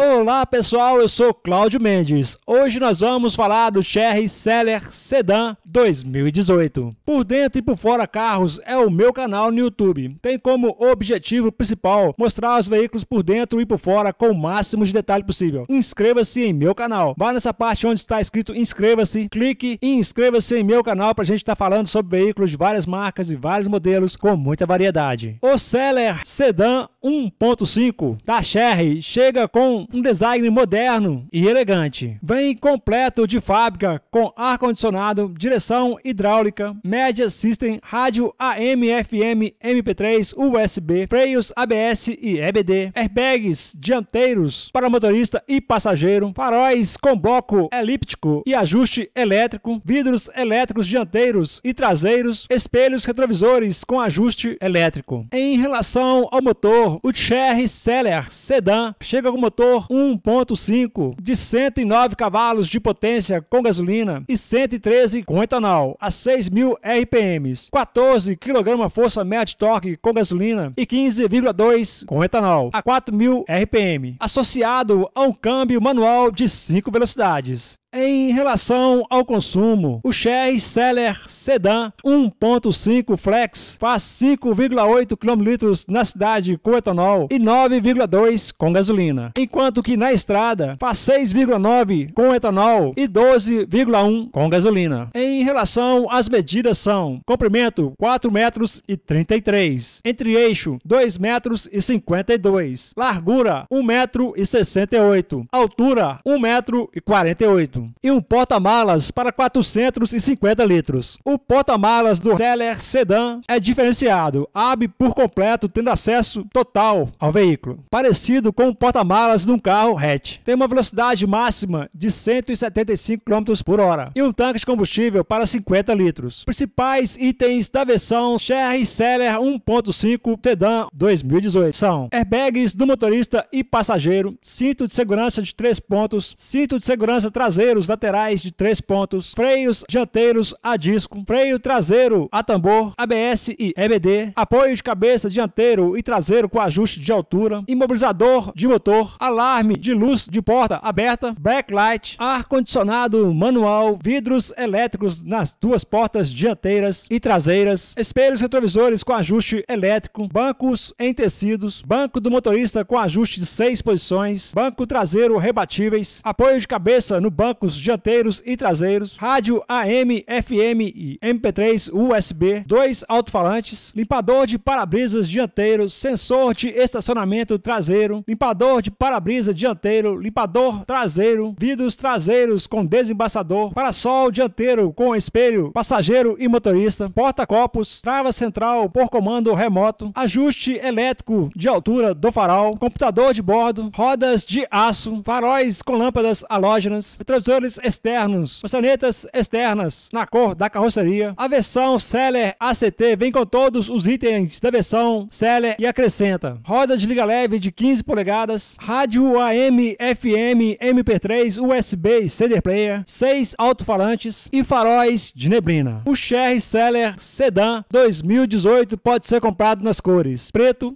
Olá pessoal, eu sou Cláudio Mendes. Hoje nós vamos falar do Cherry Seller Sedan 2018. Por dentro e por fora carros é o meu canal no YouTube. Tem como objetivo principal mostrar os veículos por dentro e por fora com o máximo de detalhe possível. Inscreva-se em meu canal. Vá nessa parte onde está escrito inscreva-se, clique e inscreva-se em meu canal para a gente estar tá falando sobre veículos de várias marcas e vários modelos com muita variedade. O Seller Sedan 1.5 da tá, Sherry chega com um design moderno e elegante. Vem completo de fábrica com ar-condicionado, direção hidráulica, média system, rádio AM, FM, MP3, USB, freios ABS e EBD, airbags dianteiros para motorista e passageiro, faróis com bloco elíptico e ajuste elétrico, vidros elétricos dianteiros e traseiros, espelhos retrovisores com ajuste elétrico. Em relação ao motor, o Cherry Seller Sedan chega com motor 1.5 de 109 cavalos de potência com gasolina e 113 com etanol a 6.000 RPM, 14 kgf média de torque com gasolina e 15,2 com etanol a 4.000 RPM, associado a um câmbio manual de 5 velocidades. Em relação ao consumo, o Chery Seller Sedan 1.5 Flex faz 5,8 km na cidade com etanol e 9,2 com gasolina, enquanto que na estrada faz 6,9 com etanol e 12,1 com gasolina. Em relação às medidas são: comprimento 4 metros e 33, entre eixo 2 metros e 52, largura 1 metro e 68, altura 1 metro e 48 e um porta-malas para 450 litros. O porta-malas do Zeller Sedan é diferenciado, abre por completo, tendo acesso total ao veículo, parecido com o porta-malas de um carro hatch. Tem uma velocidade máxima de 175 km por hora e um tanque de combustível para 50 litros. Principais itens da versão Cherry Seller 1.5 Sedan 2018 são airbags do motorista e passageiro, cinto de segurança de 3 pontos, cinto de segurança traseiro dianteiros laterais de 3 pontos, freios dianteiros a disco, freio traseiro a tambor, ABS e EBD, apoio de cabeça dianteiro e traseiro com ajuste de altura, imobilizador de motor, alarme de luz de porta aberta, backlight, ar-condicionado manual, vidros elétricos nas duas portas dianteiras e traseiras, espelhos retrovisores com ajuste elétrico, bancos em tecidos, banco do motorista com ajuste de seis posições, banco traseiro rebatíveis, apoio de cabeça no banco blocos dianteiros e traseiros, rádio AM, FM e MP3 USB, dois alto-falantes, limpador de para-brisas dianteiro, sensor de estacionamento traseiro, limpador de para-brisa dianteiro, limpador traseiro, vidros traseiros com desembaçador, para-sol dianteiro com espelho, passageiro e motorista, porta-copos, trava central por comando remoto, ajuste elétrico de altura do farol, computador de bordo, rodas de aço, faróis com lâmpadas halógenas, retrovisor controles externos, maçanetas externas na cor da carroceria. A versão Seller ACT vem com todos os itens da versão Seller e acrescenta roda de liga leve de 15 polegadas, rádio AM, FM, MP3, USB, CD player, 6 alto-falantes e faróis de neblina. O Cherry Seller Sedan 2018 pode ser comprado nas cores preto,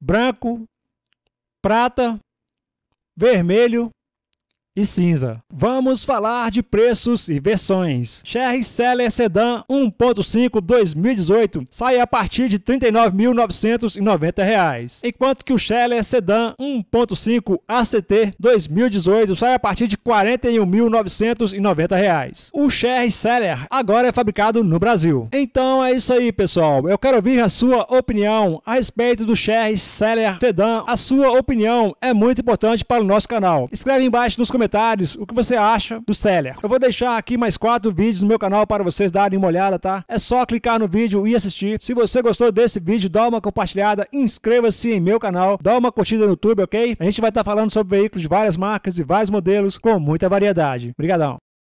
branco, prata, vermelho e cinza. Vamos falar de preços e versões. Chery Seller Sedan 1.5 2018 sai a partir de R$ 39.990, enquanto que o Cheller Sedan 1.5 ACT 2018 sai a partir de R$ 41.990. O Chery Seller agora é fabricado no Brasil. Então é isso aí, pessoal. Eu quero ouvir a sua opinião a respeito do Chery Seller Sedan. A sua opinião é muito importante para o nosso canal. Escreve embaixo nos comentários comentários o que você acha do seller. Eu vou deixar aqui mais quatro vídeos no meu canal para vocês darem uma olhada, tá? É só clicar no vídeo e assistir. Se você gostou desse vídeo, dá uma compartilhada, inscreva-se em meu canal, dá uma curtida no YouTube, ok? A gente vai estar tá falando sobre veículos de várias marcas e vários modelos com muita variedade. Obrigadão!